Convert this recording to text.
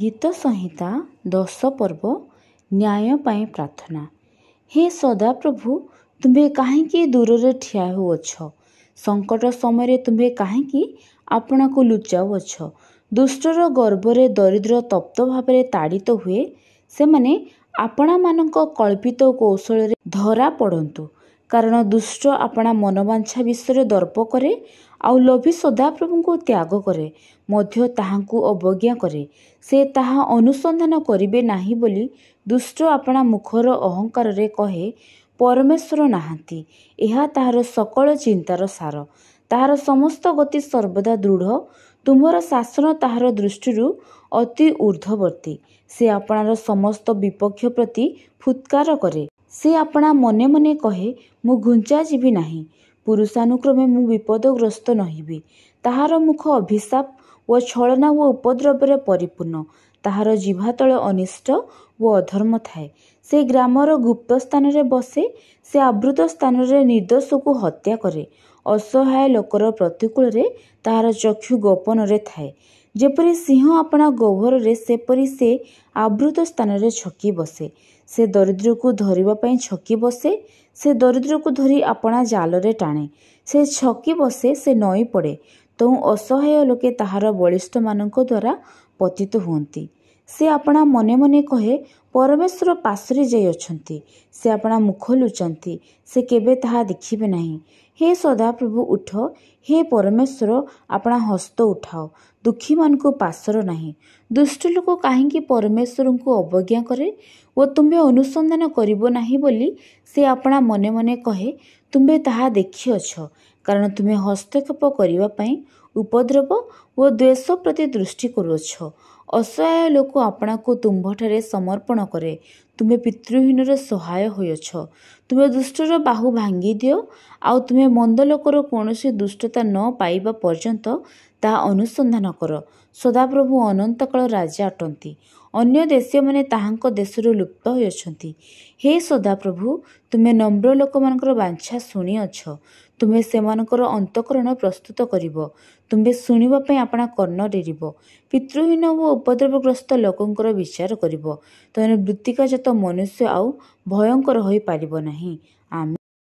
ଗୀତ ସଂହିତା ଦଶ ପର୍ବ ନ୍ୟାୟ ପାଇଁ ପ୍ରାର୍ଥନା ହେ ସଦାପ୍ରଭୁ ତୁମ୍ଭେ କାହିଁକି ଦୂରରେ ଠିଆ ହେଉଅଛ ସଙ୍କଟ ସମୟରେ ତୁମ୍ଭେ କାହିଁକି ଆପଣାକୁ ଲୁଚାଉଅଛ ଦୁଷ୍ଟର ଗର୍ବରେ ଦରିଦ୍ର ତପ୍ତ ଭାବରେ ତାଡ଼ିତ ହୁଏ ସେମାନେ ଆପଣାମାନଙ୍କ କଳ୍ପିତ କୌଶଳରେ ଧରା ପଡ଼ନ୍ତୁ କାରଣ ଦୁଷ୍ଟ ଆପଣା ମନବାଞ୍ଛା ବିଷୟରେ ଦର୍ପ କରେ ଆଉ ଲୋଭି ସଦାପ୍ରଭୁଙ୍କୁ ତ୍ୟାଗ କରେ ମଧ୍ୟ ତାହାଙ୍କୁ ଅବଜ୍ଞା କରେ ସେ ତାହା ଅନୁସନ୍ଧାନ କରିବେ ନାହିଁ ବୋଲି ଦୁଷ୍ଟ ଆପଣା ମୁଖର ଅହଙ୍କାରରେ କହେ ପରମେଶ୍ୱର ନାହାନ୍ତି ଏହା ତାହାର ସକଳ ଚିନ୍ତାର ସାର ତାହାର ସମସ୍ତ ଗତି ସର୍ବଦା ଦୃଢ଼ ତୁମର ଶାସନ ତାହାର ଦୃଷ୍ଟିରୁ ଅତି ଊର୍ଦ୍ଧ୍ୱବର୍ତ୍ତୀ ସେ ଆପଣାର ସମସ୍ତ ବିପକ୍ଷ ପ୍ରତି ଫୁତ୍କାର କରେ ସେ ଆପଣା ମନେ ମନେ କହେ ମୁଁ ଘୁଞ୍ଚା ଯିବି ନାହିଁ ପୁରୁଷାନୁକ୍ରମେ ମୁଁ ବିପଦଗ୍ରସ୍ତ ନହିବି ତାହାର ମୁଖ ଅଭିଶାପ ଓ ଛଳନା ଓ ଉପଦ୍ରବରେ ପରିପୂର୍ଣ୍ଣ ତାହାର ଜିଭା ତଳେ ଅନିଷ୍ଟ ଓ ଅଧର୍ମ ଥାଏ ସେ ଗ୍ରାମର ଗୁପ୍ତ ସ୍ଥାନରେ ବସେ ସେ ଆବୃତ ସ୍ଥାନରେ ନିର୍ଦ୍ଦୋଷକୁ ହତ୍ୟା କରେ ଅସହାୟ ଲୋକର ପ୍ରତିକୂଳରେ ତାହାର ଚକ୍ଷୁ ଗୋପନରେ ଥାଏ ଯେପରି ସିଂହ ଆପଣା ଗୋବରରେ ସେପରି ସେ ଆବୃତ ସ୍ଥାନରେ ଛକି ବସେ ସେ ଦରିଦ୍ରକୁ ଧରିବା ପାଇଁ ଛକି ବସେ ସେ ଦରିଦ୍ରକୁ ଧରି ଆପଣା ଜାଲରେ ଟାଣେ ସେ ଛକି ବସେ ସେ ନଈ ପଡ଼େ ତେଣୁ ଅସହାୟ ଲୋକେ ତାହାର ବଳିଷ୍ଠମାନଙ୍କ ଦ୍ୱାରା ପତିତ ହୁଅନ୍ତି ସେ ଆପଣା ମନେ ମନେ କହେ ପରମେଶ୍ୱର ପାର୍ଶ୍ୱରେ ଯାଇ ଅଛନ୍ତି। ସେ ଆପଣା ମୁଖ ଲୁଚନ୍ତି ସେ କେବେ ତାହା ଦେଖିବେ ନାହିଁ। ହେ ସଦାପ୍ରଭୁ ଉଠ। ହେ ପରମେଶ୍ୱର ଆପଣା ହସ୍ତ ଉଠାଅ। ଦୁଃଖୀମାନଙ୍କୁ ପାର୍ଶ୍ୱର ନାହିଁ। ଦୁଷ୍ଟ ଲୋକ କାହିଁକି ପରମେଶ୍ୱରଙ୍କୁ ଅବଜ୍ଞା କରେ ଓ ତୁମ୍ଭେ ଅନୁସନ୍ଧାନ କରିବ ନାହିଁ ବୋଲି ସେ ଆପଣା ମନେ ମନେ କହେ ତୁମ୍ଭେ ତାହା ଦେଖିଅଛ କାରଣ ତୁମେ ହସ୍ତକ୍ଷେପ କରିବା ପାଇଁ ଉପଦ୍ରବ ଓ ଦ୍ୱେଷ ପ୍ରତି ଦୃଷ୍ଟି କରୁଅଛ ଅସହାୟ ଲୋକ ଆପଣାକୁ ତୁମ୍ଭଠାରେ ସମର୍ପଣ କରେ ତୁମେ ପିତୃହୀନର ସହାୟ ହୋଇଅଛ ତୁମେ ଦୁଷ୍ଟର ବାହୁ ଭାଙ୍ଗି ଦିଅ ଆଉ ତୁମେ ମନ୍ଦ ଲୋକର କୌଣସି ଦୁଷ୍ଟତା ନ ପାଇବା ପର୍ଯ୍ୟନ୍ତ ତାହା ଅନୁସନ୍ଧାନ କର। ସଦାପ୍ରଭୁ ଅନନ୍ତକାଳ ରାଜା ଅଟନ୍ତି। ଅନ୍ୟ ଦେଶୀୟମାନେ ତାହାଙ୍କ ଦେଶରୁ ଲୁପ୍ତ ହୋଇଅଛନ୍ତି। ହେ ସଦାପ୍ରଭୁ, ତୁମେ ନମ୍ର ଲୋକମାନଙ୍କର ବାଞ୍ଛା ଶୁଣିଅଛ। ତୁମେ ସେମାନଙ୍କର ଅନ୍ତଃକରଣ ପ୍ରସ୍ତୁତ କରିବ। ତୁମେ ଶୁଣିବା ପାଇଁ ଆପଣା କର୍ଣ୍ଣ ଡେରିବ। ପିତୃହୀନ ଓ ଉପଦ୍ରବଗ୍ରସ୍ତ ଲୋକଙ୍କର ବିଚାର କରିବ। ତେଣୁ ମୃତ୍ତିକାଜାତ ମନୁଷ୍ୟ ଆଉ ଭୟଙ୍କର ହୋଇପାରିବ ନାହିଁ। ଆମେ